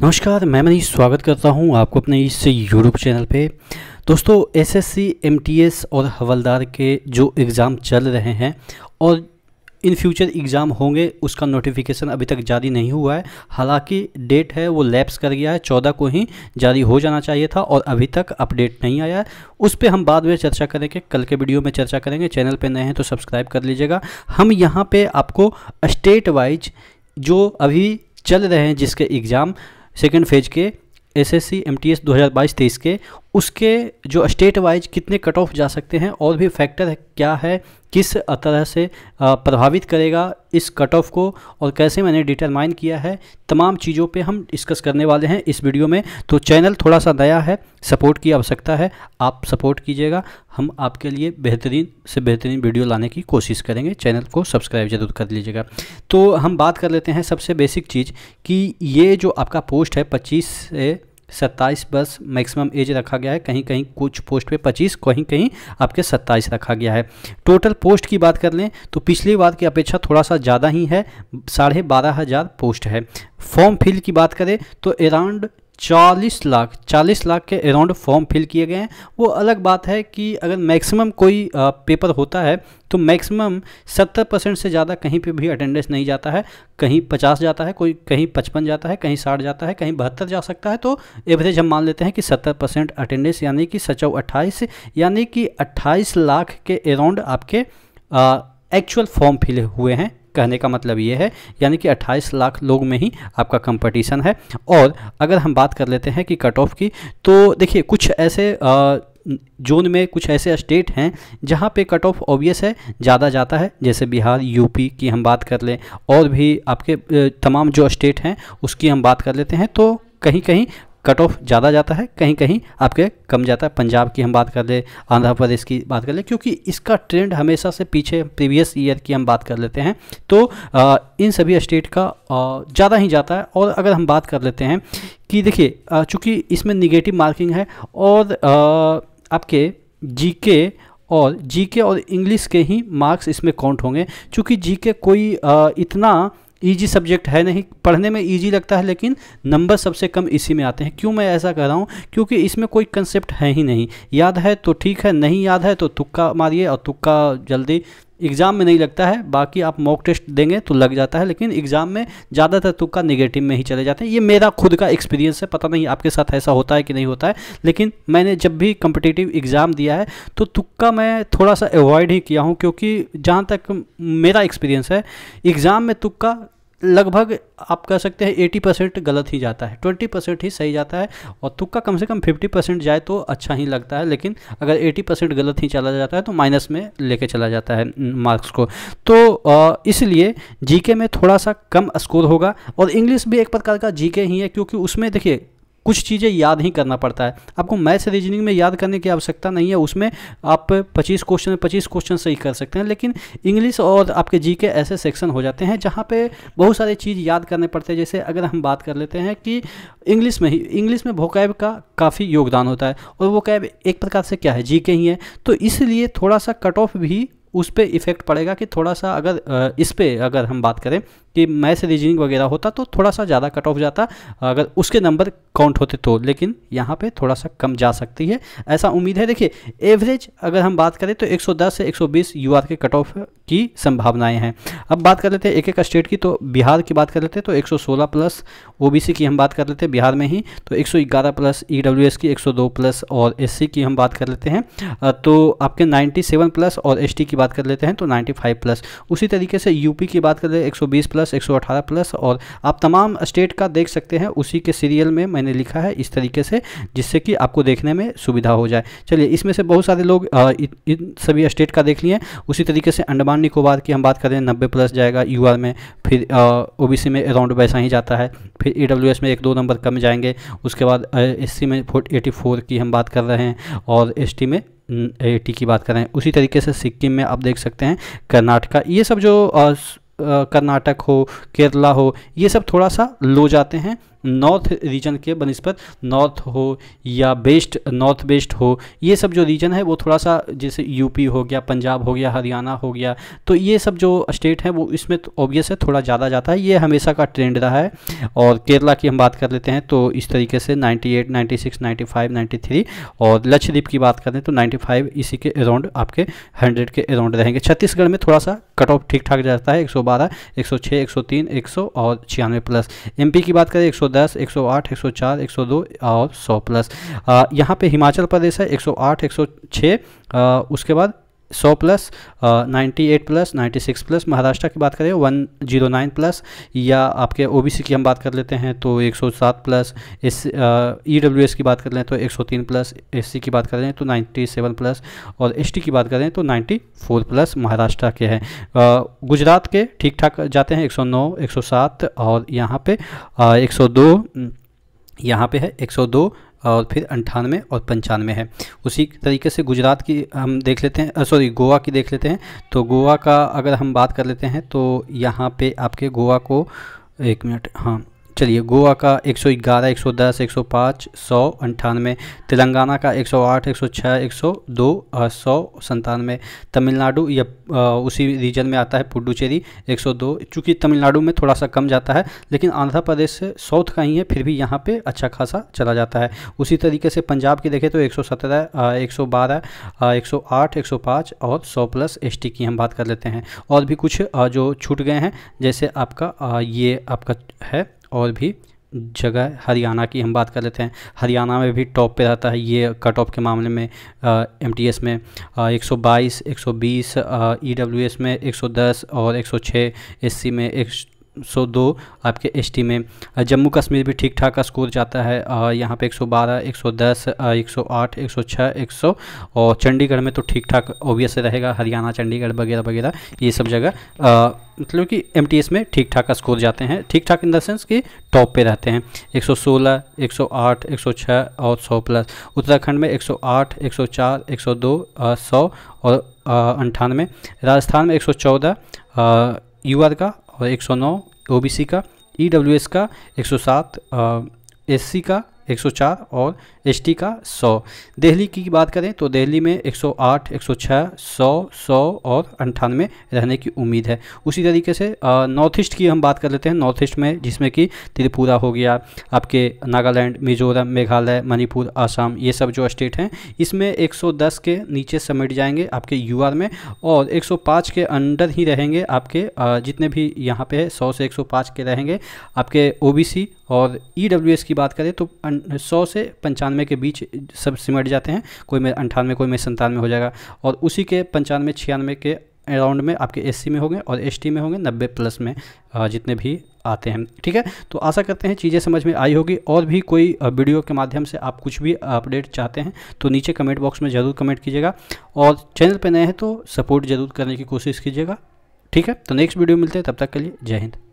नमस्कार मैं मनीष स्वागत करता हूं आपको अपने इस यूट्यूब चैनल पे दोस्तों एसएससी, एमटीएस और हवलदार के जो एग्ज़ाम चल रहे हैं और इन फ्यूचर एग्ज़ाम होंगे उसका नोटिफिकेशन अभी तक जारी नहीं हुआ है हालांकि डेट है वो लैप्स कर गया है चौदह को ही जारी हो जाना चाहिए था और अभी तक अपडेट नहीं आया है उस पर हम बाद में चर्चा करेंगे कल के वीडियो में चर्चा करेंगे चैनल पर नए हैं तो सब्सक्राइब कर लीजिएगा हम यहाँ पर आपको स्टेट वाइज जो अभी चल रहे हैं जिसके एग्ज़ाम सेकेंड फेज के S S C M T S दो हज़ार बाईस तेईस के उसके जो स्टेट वाइज कितने कट ऑफ जा सकते हैं और भी फैक्टर क्या है किस तरह से प्रभावित करेगा इस कट ऑफ को और कैसे मैंने डिटरमाइन किया है तमाम चीज़ों पे हम डिस्कस करने वाले हैं इस वीडियो में तो चैनल थोड़ा सा नया है सपोर्ट की आवश्यकता है आप सपोर्ट कीजिएगा हम आपके लिए बेहतरीन से बेहतरीन वीडियो लाने की कोशिश करेंगे चैनल को सब्सक्राइब ज़रूर कर लीजिएगा तो हम बात कर लेते हैं सबसे बेसिक चीज़ कि ये जो आपका पोस्ट है पच्चीस से सत्ताईस बस मैक्सिमम एज रखा गया है कहीं कहीं कुछ पोस्ट पे पच्चीस कहीं कहीं आपके सत्ताईस रखा गया है टोटल पोस्ट की बात कर लें तो पिछली बार की अपेक्षा थोड़ा सा ज़्यादा ही है साढ़े बारह हज़ार पोस्ट है फॉर्म फिल की बात करें तो अराउंड चालीस लाख चालीस लाख के अराउंड फॉर्म फिल किए गए हैं वो अलग बात है कि अगर मैक्सिमम कोई पेपर होता है तो मैक्सिमम सत्तर परसेंट से ज़्यादा कहीं पे भी अटेंडेंस नहीं जाता है कहीं पचास जाता है कोई कहीं पचपन जाता है कहीं साठ जाता है कहीं बहत्तर जा सकता है तो एवरेज हम मान लेते हैं कि सत्तर परसेंट अटेंडेंस यानी कि सचौ अट्ठाईस यानी कि अट्ठाईस लाख के अराउंड आपके एक्चुअल फॉर्म फिल हुए हैं कहने का मतलब ये है यानी कि 28 लाख लोग में ही आपका कंपटीशन है और अगर हम बात कर लेते हैं कि कट ऑफ की तो देखिए कुछ ऐसे आ, जोन में कुछ ऐसे स्टेट हैं जहाँ पे कट ऑफ ऑबियस है ज़्यादा जाता है जैसे बिहार यूपी की हम बात कर लें और भी आपके तमाम जो स्टेट हैं उसकी हम बात कर लेते हैं तो कहीं कहीं कट ऑफ ज़्यादा जाता है कहीं कहीं आपके कम जाता है पंजाब की हम बात कर ले आंध्र प्रदेश की बात कर ले क्योंकि इसका ट्रेंड हमेशा से पीछे प्रीवियस ईयर की हम बात कर लेते हैं तो आ, इन सभी स्टेट का ज़्यादा ही जाता है और अगर हम बात कर लेते हैं कि देखिए चूँकि इसमें निगेटिव मार्किंग है और आ, आपके जी और जीके और इंग्लिश के ही मार्क्स इसमें काउंट होंगे चूँकि जीके कोई आ, इतना ईजी सब्जेक्ट है नहीं पढ़ने में ईजी लगता है लेकिन नंबर सबसे कम इसी में आते हैं क्यों मैं ऐसा कर रहा हूँ क्योंकि इसमें कोई कंसेप्ट है ही नहीं याद है तो ठीक है नहीं याद है तो तुक्का मारिए और तुक्का जल्दी एग्ज़ाम में नहीं लगता है बाकी आप मॉक टेस्ट देंगे तो लग जाता है लेकिन एग्ज़ाम में ज़्यादातर तुक्का तो नेगेटिव में ही चले जाते हैं ये मेरा खुद का एक्सपीरियंस है पता नहीं आपके साथ ऐसा होता है कि नहीं होता है लेकिन मैंने जब भी कम्पिटिटिव एग्ज़ाम दिया है तो तुक्का मैं थोड़ा सा एवॉइड ही किया हूँ क्योंकि जहाँ तक मेरा एक्सपीरियंस है एग्ज़ाम में तुक्का लगभग आप कह सकते हैं एटी परसेंट गलत ही जाता है ट्वेंटी परसेंट ही सही जाता है और तुक्का कम से कम फिफ्टी परसेंट जाए तो अच्छा ही लगता है लेकिन अगर एटी परसेंट गलत ही चला जाता है तो माइनस में लेके चला जाता है मार्क्स को तो इसलिए जीके में थोड़ा सा कम स्कोर होगा और इंग्लिश भी एक प्रकार का जीके ही है क्योंकि उसमें देखिए कुछ चीज़ें याद ही करना पड़ता है आपको मैथ्स रीजनिंग में याद करने की आवश्यकता नहीं है उसमें आप पच्चीस क्वेश्चन पच्चीस क्वेश्चन सही कर सकते हैं लेकिन इंग्लिश और आपके जी के ऐसे सेक्शन हो जाते हैं जहाँ पे बहुत सारी चीज़ याद करने पड़ते हैं जैसे अगर हम बात कर लेते हैं कि इंग्लिश में ही इंग्लिश में वोकैब का काफ़ी योगदान होता है और वो कैब एक प्रकार से क्या है जी के ही है तो इसलिए थोड़ा सा कट ऑफ भी उस पर इफेक्ट पड़ेगा कि थोड़ा सा अगर इस पर अगर हम बात करें कि मैथ रीजनिंग वगैरह होता तो थोड़ा सा ज़्यादा कट ऑफ जाता अगर उसके नंबर काउंट होते तो लेकिन यहाँ पे थोड़ा सा कम जा सकती है ऐसा उम्मीद है देखिए एवरेज अगर हम बात करें तो 110 से 120 यूआर के कट ऑफ की संभावनाएं हैं अब बात कर लेते हैं एक एक स्टेट की तो बिहार की बात कर लेते हैं तो 116 प्लस ओबीसी की हम बात कर लेते हैं बिहार में ही तो 111 प्लस ईडब्ल्यूएस की 102 प्लस और एससी की हम बात कर लेते हैं तो आपके 97 प्लस और एसटी की बात बात कर लेते हैं तो 95 प्लस उसी तरीके से यूपी की बात कर ले 120 प्लस 118 प्लस और आप तमाम स्टेट का देख सकते हैं उसी के सीरियल में मैंने लिखा है इस तरीके से जिससे कि आपको देखने में सुविधा हो जाए चलिए इसमें से बहुत सारे लोग इन सभी स्टेट का देख लिए उसी तरीके से अंडमान निकोबार की हम बात करें नब्बे प्लस जाएगा यू में फिर ओ में अराउंड वैसा ही जाता है फिर ई में एक दो नंबर कम जाएंगे उसके बाद एस में एटी फोर की हम बात कर रहे हैं और एस में एटी की बात कर रहे हैं उसी तरीके से सिक्किम में आप देख सकते हैं कर्नाटका ये सब जो कर्नाटक हो केरला हो ये सब थोड़ा सा लो जाते हैं नॉर्थ रीजन के बनस्पत नॉर्थ हो या बेस्ट नॉर्थ बेस्ट हो ये सब जो रीजन है वो थोड़ा सा जैसे यूपी हो गया पंजाब हो गया हरियाणा हो गया तो ये सब जो स्टेट हैं वो इसमें ऑब्वियस तो है थोड़ा ज़्यादा जाता है ये हमेशा का ट्रेंड रहा है और केरला की हम बात कर लेते हैं तो इस तरीके से नाइन्टी एट नाइन्टी सिक्स और लक्षद्वीप की बात करें तो नाइन्टी इसी के अराउंड आपके हंड्रेड के अराउंड रहेंगे छत्तीसगढ़ में थोड़ा सा कट ऑफ ठीक ठाक जाता है सौ तीन एक सौ और छियानवे प्लस एमपी की बात करें एक 108, 104, 102 और 100 प्लस यहाँ पे हिमाचल प्रदेश है 108, 106 आ, उसके बाद सौ plus ninety eight plus ninety six plus Maharashtra की बात करें वन जीरो नाइन प्लस या आपके ओ बी सी की हम बात कर लेते हैं तो एक सौ सात plus S E W S की बात कर लें तो एक सौ तीन प्लस एस सी की बात करें तो नाइन्टी सेवन प्लस और एस टी की बात करें तो नाइन्टी फोर प्लस महाराष्ट्र के हैं गुजरात के ठीक ठाक जाते हैं एक सौ नौ एक सौ सात और यहाँ पे एक सौ दो यहाँ पे है एक सौ दो और फिर अंठानवे और पंचानवे है उसी तरीके से गुजरात की हम देख लेते हैं सॉरी गोवा की देख लेते हैं तो गोवा का अगर हम बात कर लेते हैं तो यहाँ पे आपके गोवा को एक मिनट हाँ चलिए गोवा का 111, 110, 105, 100 अंठानवे तेलंगाना का 108, 106, 102 और सौ संतानवे तमिलनाडु या उसी रीजन में आता है पुडुचेरी 102 चूँकि तमिलनाडु में थोड़ा सा कम जाता है लेकिन आंध्र प्रदेश से साउथ का ही है फिर भी यहाँ पे अच्छा खासा चला जाता है उसी तरीके से पंजाब की देखें तो 117, 112, 108, 105 और 100 प्लस टी की हम बात कर लेते हैं और भी कुछ जो छूट गए हैं जैसे आपका ये आपका है और भी जगह हरियाणा की हम बात कर लेते हैं हरियाणा में भी टॉप पे रहता है ये कट ऑफ के मामले में एम टी एस में एक सौ बाईस एक सौ बीस ई डब्ल्यू एस में एक सौ दस और एक सौ छः एस सी में एक सौ दो आपके एस में जम्मू कश्मीर भी ठीक ठाक का स्कोर जाता है यहाँ पे 112, 110, 108, 106, 100 और चंडीगढ़ में तो ठीक ठाक ओबियस रहेगा हरियाणा चंडीगढ़ वगैरह वगैरह ये सब जगह मतलब कि एम में ठीक ठाक का स्कोर जाते हैं ठीक ठाक इन द सेंस कि टॉप पे रहते हैं 116, 108, 106 और 100 प्लस उत्तराखंड में 108, 104, 102, 100 और अंठानवे राजस्थान में एक यूआर का और 109 ओबीसी का ईडब्ल्यूएस e का 107 एससी का 104 और एसटी का 100 दिल्ली की बात करें तो दिल्ली में 108, 106, 100, 100 और अंठानवे रहने की उम्मीद है उसी तरीके से नॉर्थ ईस्ट की हम बात कर लेते हैं नॉर्थ ईस्ट में जिसमें कि त्रिपुरा हो गया आपके नागालैंड मिजोरम मेघालय मणिपुर आसाम ये सब जो स्टेट हैं इसमें एक के नीचे समेट जाएंगे आपके यू में और एक के अंडर ही रहेंगे आपके जितने भी यहाँ पे सौ से एक के रहेंगे आपके ओ और ई की बात करें तो सौ से पंचानवे के बीच सब सिमट जाते हैं कोई में अंठानवे कोई में संतानवे हो जाएगा और उसी के पंचानवे छियानवे के अराउंड में आपके एससी में होंगे और एसटी में होंगे नब्बे प्लस में जितने भी आते हैं ठीक है तो आशा करते हैं चीज़ें समझ में आई होगी और भी कोई वीडियो के माध्यम से आप कुछ भी अपडेट चाहते हैं तो नीचे कमेंट बॉक्स में ज़रूर कमेंट कीजिएगा और चैनल पर नए हैं तो सपोर्ट ज़रूर करने की कोशिश कीजिएगा ठीक है तो नेक्स्ट वीडियो मिलते हैं तब तक के लिए जय हिंद